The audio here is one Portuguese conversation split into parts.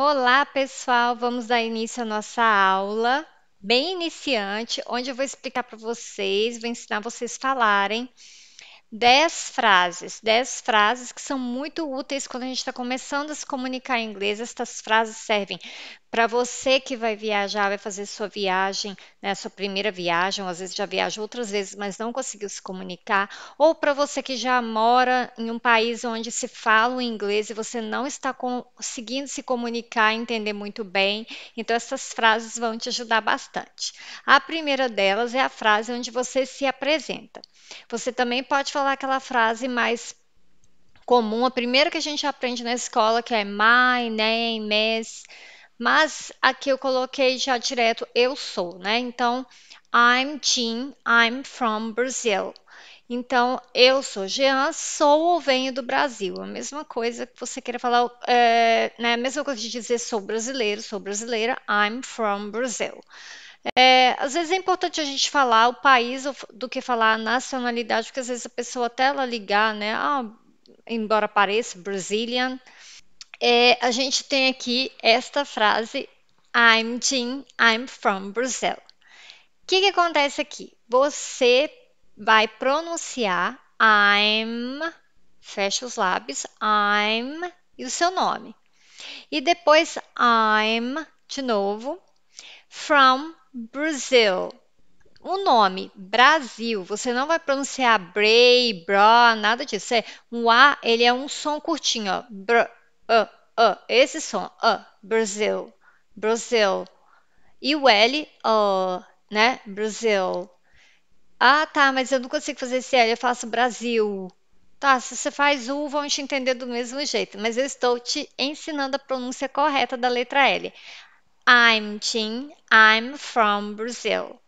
Olá, pessoal! Vamos dar início à nossa aula, bem iniciante, onde eu vou explicar para vocês, vou ensinar vocês a falarem 10 frases, 10 frases que são muito úteis quando a gente está começando a se comunicar em inglês. Estas frases servem para você que vai viajar, vai fazer sua viagem, né, sua primeira viagem, ou às vezes já viajou outras vezes, mas não conseguiu se comunicar, ou para você que já mora em um país onde se fala o inglês e você não está conseguindo se comunicar, entender muito bem. Então essas frases vão te ajudar bastante. A primeira delas é a frase onde você se apresenta. Você também pode falar aquela frase mais comum, a primeira que a gente aprende na escola, que é my name is, mas aqui eu coloquei já direto eu sou, né? Então, I'm Jean, I'm from Brazil. Então, eu sou Jean, sou ou venho do Brasil. A mesma coisa que você queira falar, é, né? A mesma coisa de dizer sou brasileiro, sou brasileira, I'm from Brazil. É, às vezes é importante a gente falar o país do que falar a nacionalidade, porque às vezes a pessoa até ela ligar, né? Ah, embora pareça Brazilian. É, a gente tem aqui esta frase: I'm Jean, I'm from Brazil. O que, que acontece aqui? Você vai pronunciar I'm, fecha os lábios, I'm e o seu nome. E depois I'm de novo, from Brazil. O nome Brasil, você não vai pronunciar Bray, Bra, nada disso. É, o A, ele é um som curtinho, ó. Br, uh, uh, esse som, uh, Brasil, Brasil. E o L, uh, né? Brasil. Ah, tá, mas eu não consigo fazer esse L, eu faço Brasil. Tá, se você faz U, vão te entender do mesmo jeito, mas eu estou te ensinando a pronúncia correta da letra L. I'm Tim, I'm from Brazil.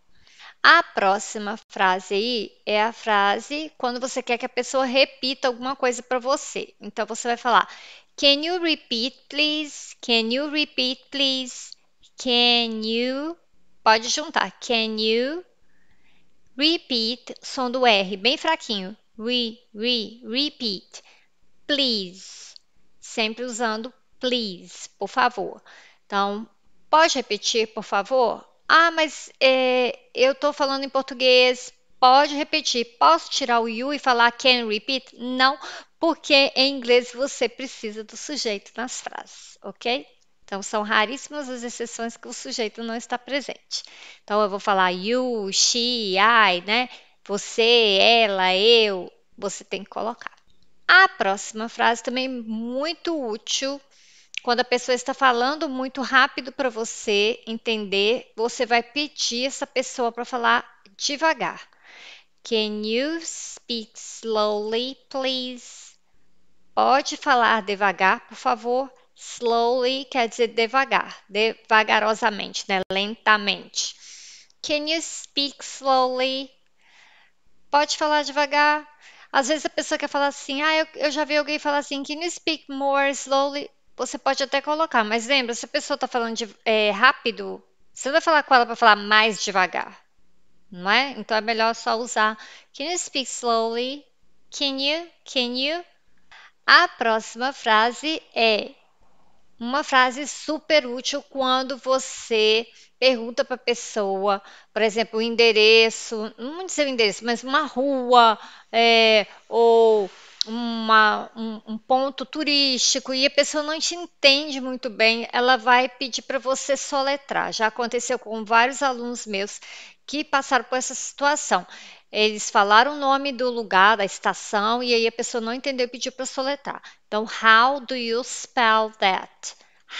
A próxima frase aí é a frase quando você quer que a pessoa repita alguma coisa para você. Então você vai falar: Can you repeat, please? Can you repeat, please? Can you? Pode juntar. Can you repeat? Som do R, bem fraquinho. Re, re, repeat. Please. Sempre usando please, por favor. Então, Pode repetir, por favor? Ah, mas é, eu estou falando em português. Pode repetir. Posso tirar o you e falar can repeat? Não, porque em inglês você precisa do sujeito nas frases, ok? Então, são raríssimas as exceções que o sujeito não está presente. Então, eu vou falar you, she, I, né? Você, ela, eu. Você tem que colocar. A próxima frase também muito útil quando a pessoa está falando muito rápido para você entender, você vai pedir essa pessoa para falar devagar. Can you speak slowly, please? Pode falar devagar, por favor. Slowly quer dizer devagar, devagarosamente, né? Lentamente. Can you speak slowly? Pode falar devagar. Às vezes a pessoa quer falar assim, ah, eu, eu já vi alguém falar assim, can you speak more slowly? Você pode até colocar, mas lembra, se a pessoa está falando de, é, rápido, você vai falar com ela para falar mais devagar, não é? Então é melhor só usar Can you speak slowly? Can you? Can you? A próxima frase é uma frase super útil quando você pergunta para a pessoa, por exemplo, o endereço, não sei o endereço, mas uma rua, é, ou uma, um, um, ponto turístico e a pessoa não te entende muito bem, ela vai pedir para você soletrar. Já aconteceu com vários alunos meus que passaram por essa situação. Eles falaram o nome do lugar, da estação, e aí a pessoa não entendeu e pediu para soletrar. Então, how do you spell that?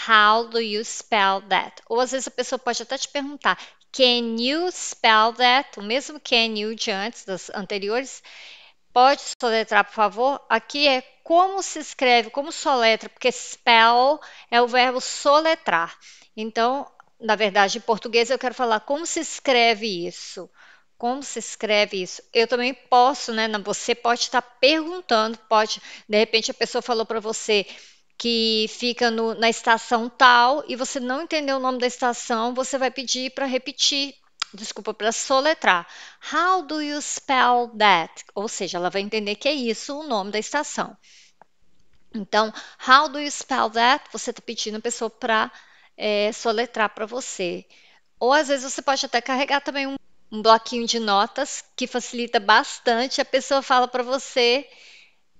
How do you spell that? Ou às vezes a pessoa pode até te perguntar, can you spell that? O mesmo can you de antes, das anteriores. Pode soletrar, por favor? Aqui é como se escreve, como soletra, porque spell é o verbo soletrar. Então, na verdade, em português eu quero falar como se escreve isso. Como se escreve isso? Eu também posso, né? Você pode estar perguntando, pode, de repente a pessoa falou para você que fica no, na estação tal e você não entendeu o nome da estação, você vai pedir para repetir desculpa para soletrar. How do you spell that? Ou seja, ela vai entender que é isso o nome da estação. Então, how do you spell that? Você está pedindo a pessoa para é, soletrar para você. Ou às vezes você pode até carregar também um, um bloquinho de notas que facilita bastante. A pessoa fala para você,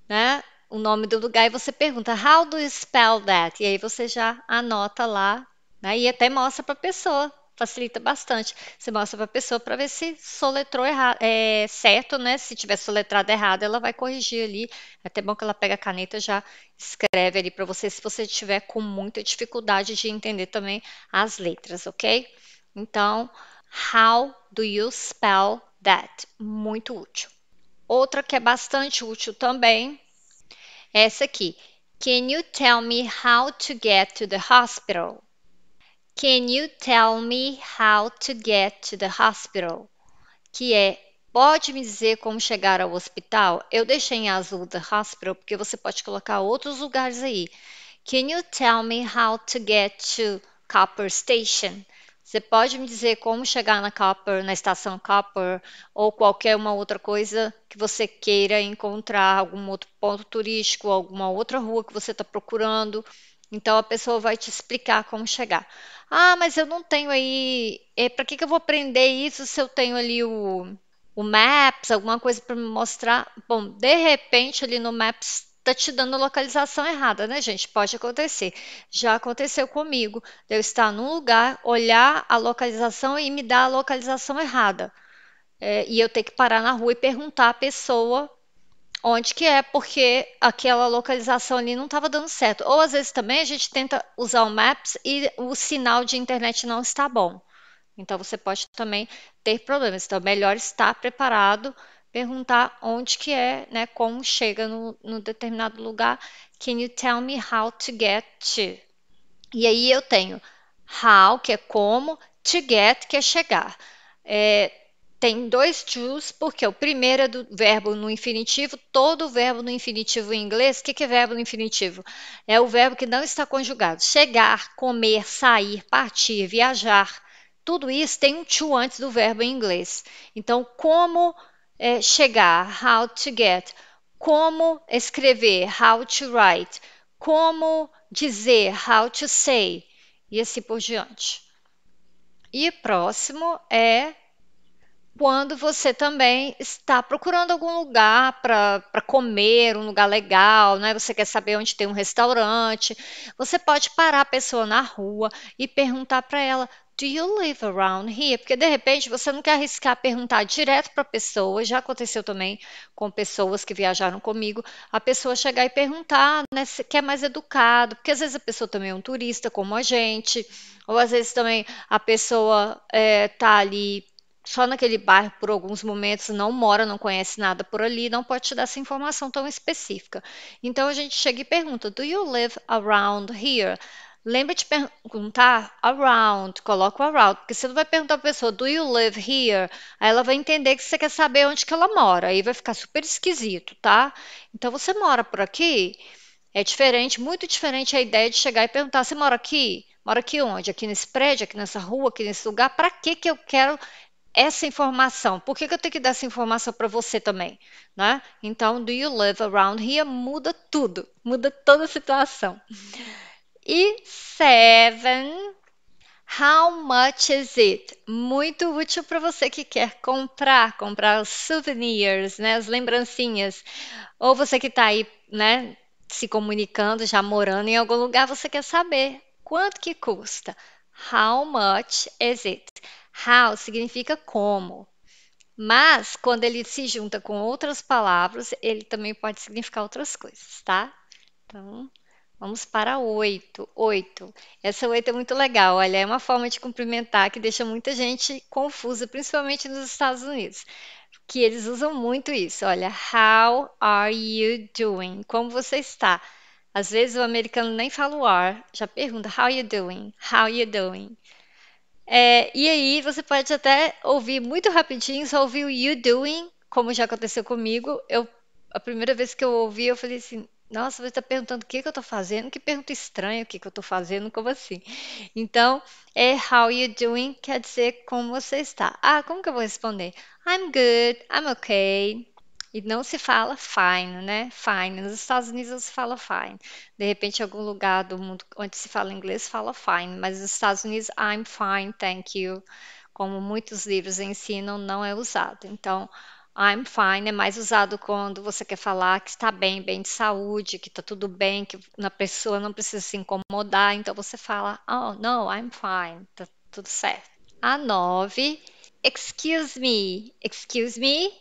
né? O nome do lugar e você pergunta How do you spell that? E aí você já anota lá né, e até mostra para a pessoa facilita bastante. Você mostra para a pessoa para ver se soletrou errado, é, certo, né? Se tiver soletrado errado, ela vai corrigir ali. É até bom que ela pega a caneta já escreve ali para você, se você tiver com muita dificuldade de entender também as letras, ok? Então, how do you spell that? Muito útil. Outra que é bastante útil também, é essa aqui. Can you tell me how to get to the hospital? Can you tell me how to get to the hospital? Que é Pode me dizer como chegar ao hospital? Eu deixei em azul the hospital porque você pode colocar outros lugares aí. Can you tell me how to get to Copper Station? Você pode me dizer como chegar na Copper, na estação Copper, ou qualquer uma outra coisa que você queira encontrar, algum outro ponto turístico, alguma outra rua que você está procurando. Então a pessoa vai te explicar como chegar. Ah, mas eu não tenho aí. É, para que, que eu vou aprender isso se eu tenho ali o, o Maps, alguma coisa para me mostrar? Bom, de repente ali no Maps tá te dando localização errada, né, gente? Pode acontecer. Já aconteceu comigo. Eu estar num lugar, olhar a localização e me dar a localização errada. É, e eu ter que parar na rua e perguntar à pessoa onde que é, porque aquela localização ali não estava dando certo. Ou às vezes também a gente tenta usar o Maps e o sinal de internet não está bom. Então você pode também ter problemas. Então, é melhor estar preparado, perguntar onde que é, né? Como chega no, no determinado lugar. Can you tell me how to get to? E aí eu tenho how, que é como, to get, que é chegar. É, tem dois to's, porque o primeiro é do verbo no infinitivo, todo verbo no infinitivo em inglês, o que, que é verbo no infinitivo? É o verbo que não está conjugado. Chegar, comer, sair, partir, viajar, tudo isso tem um to antes do verbo em inglês. Então, como é, chegar, how to get, como escrever, how to write, como dizer, how to say, e assim por diante. E próximo é quando você também está procurando algum lugar para comer, um lugar legal, né? Você quer saber onde tem um restaurante. Você pode parar a pessoa na rua e perguntar para ela: Do you live around here? Porque de repente você não quer arriscar perguntar direto para a pessoa. Já aconteceu também com pessoas que viajaram comigo, a pessoa chegar e perguntar, né? Se quer mais educado, porque às vezes a pessoa também é um turista como a gente, ou às vezes também a pessoa está eh, ali só naquele bairro por alguns momentos, não mora, não conhece nada por ali, não pode te dar essa informação tão específica. Então a gente chega e pergunta: Do you live around here? Lembra de perguntar around, coloca o around, porque você não vai perguntar para a pessoa do you live here? Aí ela vai entender que você quer saber onde que ela mora, aí vai ficar super esquisito, tá? Então você mora por aqui? É diferente, muito diferente a ideia de chegar e perguntar: você mora aqui? Mora aqui onde? Aqui nesse prédio, aqui nessa rua, aqui nesse lugar? Para que que eu quero essa informação. Por que, que eu tenho que dar essa informação para você também? Né? Então, do you live around here muda tudo, muda toda a situação. E seven, how much is it? Muito útil para você que quer comprar, comprar os souvenirs, né, as lembrancinhas. Ou você que está aí, né, se comunicando, já morando em algum lugar, você quer saber quanto que custa. How much is it? How significa como. Mas, quando ele se junta com outras palavras, ele também pode significar outras coisas, tá? Então, vamos para oito. Oito. Essa oito é muito legal. Olha, é uma forma de cumprimentar que deixa muita gente confusa, principalmente nos Estados Unidos que eles usam muito isso. Olha, how are you doing? Como você está? Às vezes o americano nem fala o are, já pergunta how you doing? How you doing? É, e aí você pode até ouvir muito rapidinho, só ouvir o You Doing, como já aconteceu comigo. Eu, a primeira vez que eu ouvi, eu falei assim, nossa, você está perguntando o que, que eu estou fazendo? Que pergunta estranha, o que, que eu estou fazendo? Como assim? Então, é how you doing, quer dizer como você está. Ah, como que eu vou responder? I'm good, I'm okay, e não se fala fine, né? Fine. Nos Estados Unidos se fala fine. De repente, em algum lugar do mundo onde se fala inglês, fala fine. Mas nos Estados Unidos, I'm fine, thank you. Como muitos livros ensinam, não é usado. Então, I'm fine é mais usado quando você quer falar que está bem, bem de saúde, que está tudo bem, que a pessoa não precisa se incomodar. Então, você fala, oh, no, I'm fine, tá tudo certo. A nove, excuse me, excuse me,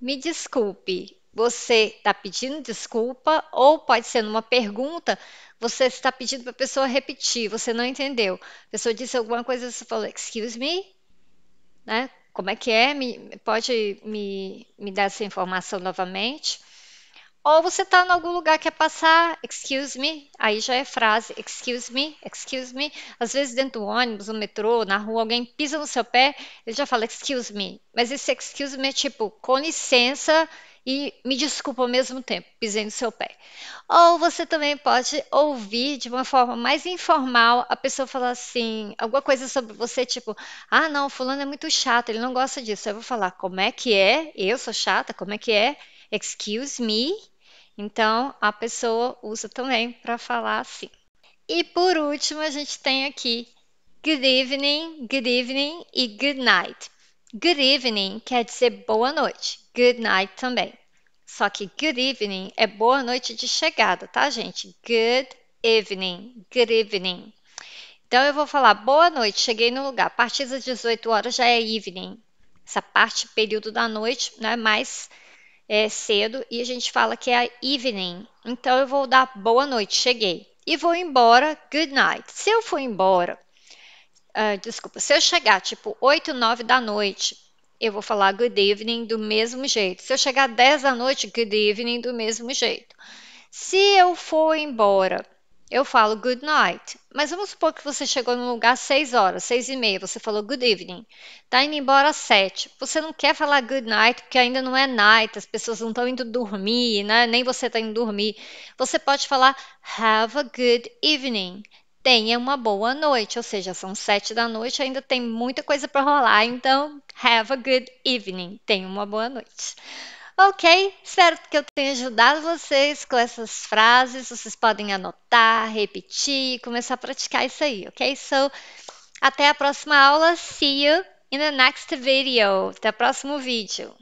me desculpe, você está pedindo desculpa ou pode ser numa pergunta, você está pedindo para a pessoa repetir, você não entendeu. A pessoa disse alguma coisa, você falou, excuse me, né? Como é que é? Me, pode me, me dar essa informação novamente? Ou você está em algum lugar que quer é passar, excuse me, aí já é frase, excuse me, excuse me. Às vezes dentro do ônibus, no metrô, na rua, alguém pisa no seu pé, ele já fala excuse me. Mas esse excuse me é tipo, com licença e me desculpa ao mesmo tempo, pisei no seu pé. Ou você também pode ouvir de uma forma mais informal a pessoa falar assim, alguma coisa sobre você, tipo, ah não, fulano é muito chato, ele não gosta disso. Aí eu vou falar, como é que é? Eu sou chata, como é que é? Excuse me, então, a pessoa usa também para falar assim. E por último, a gente tem aqui good evening, good evening e good night. Good evening quer dizer boa noite, good night também. Só que good evening é boa noite de chegada, tá, gente? Good evening, good evening. Então eu vou falar boa noite, cheguei no lugar. A partir das 18 horas já é evening. Essa parte período da noite, não é Mais é, cedo e a gente fala que é a evening. Então eu vou dar boa noite, cheguei. E vou embora, good night. Se eu for embora, uh, desculpa, se eu chegar tipo 8, 9 da noite, eu vou falar good evening do mesmo jeito. Se eu chegar 10 da noite, good evening do mesmo jeito. Se eu for embora eu falo good night, mas vamos supor que você chegou num lugar às 6 horas, 6 e meia, você falou good evening, tá indo embora às 7. Você não quer falar good night porque ainda não é night, as pessoas não estão indo dormir, né? nem você está indo dormir. Você pode falar have a good evening, tenha uma boa noite, ou seja, são 7 da noite, ainda tem muita coisa para rolar, então have a good evening, tenha uma boa noite. Ok, espero que eu tenha ajudado vocês com essas frases. Vocês podem anotar, repetir, começar a praticar isso aí, ok? So, até a próxima aula. See you in the next video. Até o próximo vídeo.